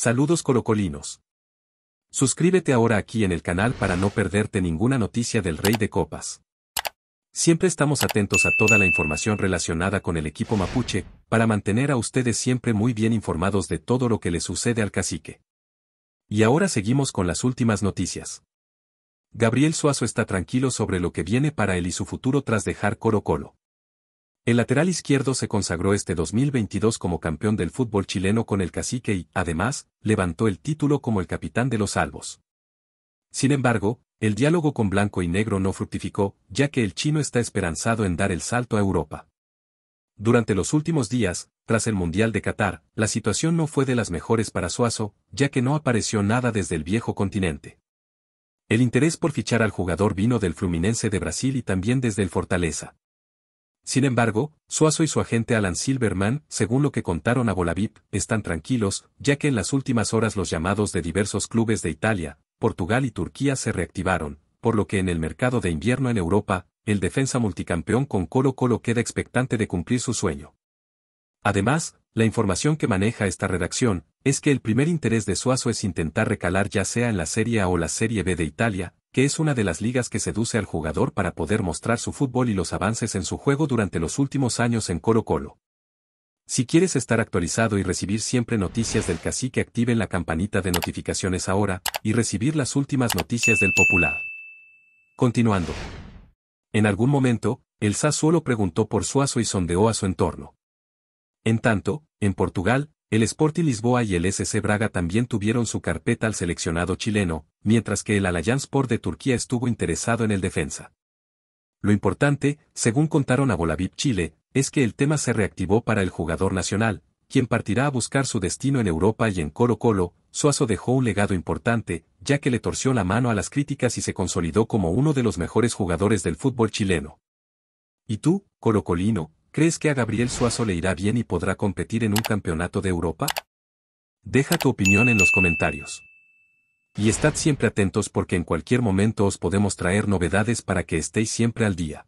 Saludos colocolinos. Suscríbete ahora aquí en el canal para no perderte ninguna noticia del Rey de Copas. Siempre estamos atentos a toda la información relacionada con el equipo mapuche, para mantener a ustedes siempre muy bien informados de todo lo que le sucede al cacique. Y ahora seguimos con las últimas noticias. Gabriel Suazo está tranquilo sobre lo que viene para él y su futuro tras dejar Coro Colo. El lateral izquierdo se consagró este 2022 como campeón del fútbol chileno con el cacique y, además, levantó el título como el capitán de los salvos. Sin embargo, el diálogo con blanco y negro no fructificó, ya que el chino está esperanzado en dar el salto a Europa. Durante los últimos días, tras el Mundial de Qatar, la situación no fue de las mejores para Suazo, ya que no apareció nada desde el viejo continente. El interés por fichar al jugador vino del Fluminense de Brasil y también desde el Fortaleza. Sin embargo, Suazo y su agente Alan Silverman, según lo que contaron a Bolavip, están tranquilos, ya que en las últimas horas los llamados de diversos clubes de Italia, Portugal y Turquía se reactivaron, por lo que en el mercado de invierno en Europa, el defensa multicampeón con Colo Colo queda expectante de cumplir su sueño. Además, la información que maneja esta redacción, es que el primer interés de Suazo es intentar recalar ya sea en la Serie A o la Serie B de Italia, es una de las ligas que seduce al jugador para poder mostrar su fútbol y los avances en su juego durante los últimos años en Colo Colo. Si quieres estar actualizado y recibir siempre noticias del cacique activen la campanita de notificaciones ahora, y recibir las últimas noticias del popular. Continuando. En algún momento, el Sassuolo preguntó por Suazo y sondeó a su entorno. En tanto, en Portugal, el Sporting Lisboa y el SC Braga también tuvieron su carpeta al seleccionado chileno, mientras que el Sport de Turquía estuvo interesado en el defensa. Lo importante, según contaron a Bolavip Chile, es que el tema se reactivó para el jugador nacional, quien partirá a buscar su destino en Europa y en Colo Colo, Suazo dejó un legado importante, ya que le torció la mano a las críticas y se consolidó como uno de los mejores jugadores del fútbol chileno. ¿Y tú, Colo Colino, crees que a Gabriel Suazo le irá bien y podrá competir en un campeonato de Europa? Deja tu opinión en los comentarios. Y estad siempre atentos porque en cualquier momento os podemos traer novedades para que estéis siempre al día.